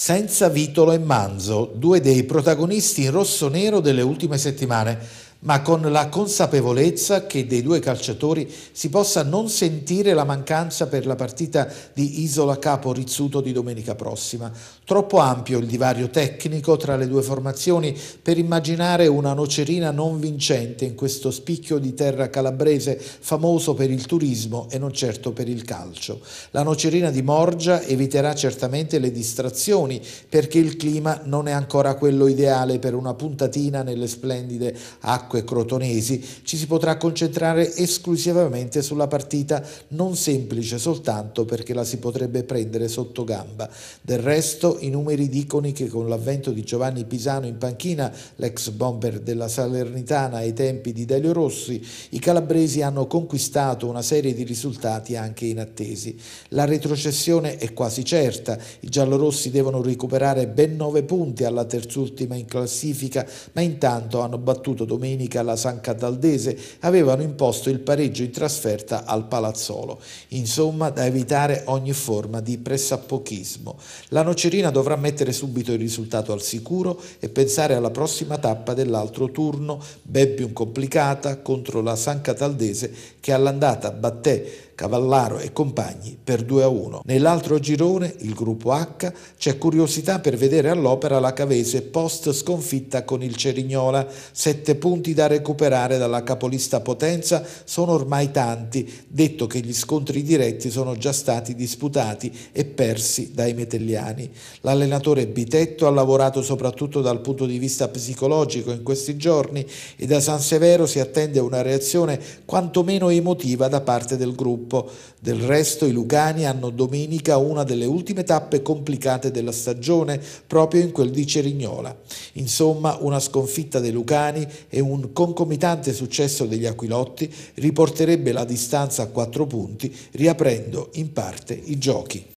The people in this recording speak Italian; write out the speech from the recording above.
senza Vitolo e Manzo, due dei protagonisti in rosso-nero delle ultime settimane ma con la consapevolezza che dei due calciatori si possa non sentire la mancanza per la partita di Isola Capo Rizzuto di domenica prossima. Troppo ampio il divario tecnico tra le due formazioni per immaginare una nocerina non vincente in questo spicchio di terra calabrese famoso per il turismo e non certo per il calcio. La nocerina di Morgia eviterà certamente le distrazioni perché il clima non è ancora quello ideale per una puntatina nelle splendide acque acque crotonesi ci si potrà concentrare esclusivamente sulla partita non semplice soltanto perché la si potrebbe prendere sotto gamba. Del resto i numeri dicono che con l'avvento di Giovanni Pisano in panchina, l'ex bomber della Salernitana ai tempi di Delio Rossi, i calabresi hanno conquistato una serie di risultati anche inattesi. La retrocessione è quasi certa, i giallorossi devono recuperare ben 9 punti alla terzultima in classifica, ma intanto hanno battuto domenica domenica la San Cataldese avevano imposto il pareggio in trasferta al Palazzolo. Insomma, da evitare ogni forma di pressappochismo. La Nocerina dovrà mettere subito il risultato al sicuro e pensare alla prossima tappa dell'altro turno, ben più complicata, contro la San Cataldese che all'andata batté Cavallaro e compagni per 2 a 1. Nell'altro girone, il gruppo H, c'è curiosità per vedere all'opera la Cavese post sconfitta con il Cerignola, 7 punti punti da recuperare dalla capolista Potenza sono ormai tanti, detto che gli scontri diretti sono già stati disputati e persi dai metelliani. L'allenatore Bitetto ha lavorato soprattutto dal punto di vista psicologico in questi giorni e da San Severo si attende una reazione quantomeno emotiva da parte del gruppo. Del resto i Lucani hanno domenica una delle ultime tappe complicate della stagione proprio in quel di Cerignola. Insomma, una sconfitta dei Lucani e un un concomitante successo degli Aquilotti riporterebbe la distanza a quattro punti, riaprendo in parte i giochi.